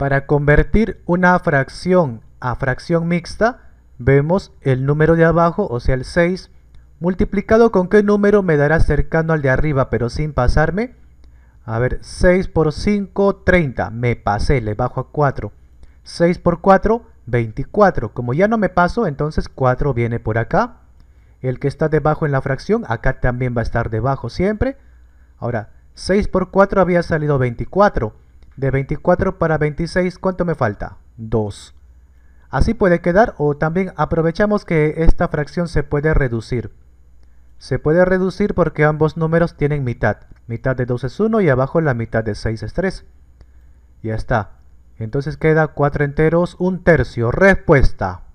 Para convertir una fracción a fracción mixta, vemos el número de abajo, o sea el 6, multiplicado con qué número me dará cercano al de arriba, pero sin pasarme. A ver, 6 por 5, 30. Me pasé, le bajo a 4. 6 por 4, 24. Como ya no me paso, entonces 4 viene por acá. El que está debajo en la fracción, acá también va a estar debajo siempre. Ahora, 6 por 4 había salido 24. De 24 para 26, ¿cuánto me falta? 2. Así puede quedar o también aprovechamos que esta fracción se puede reducir. Se puede reducir porque ambos números tienen mitad. Mitad de 2 es 1 y abajo la mitad de 6 es 3. Ya está. Entonces queda 4 enteros, 1 tercio. Respuesta.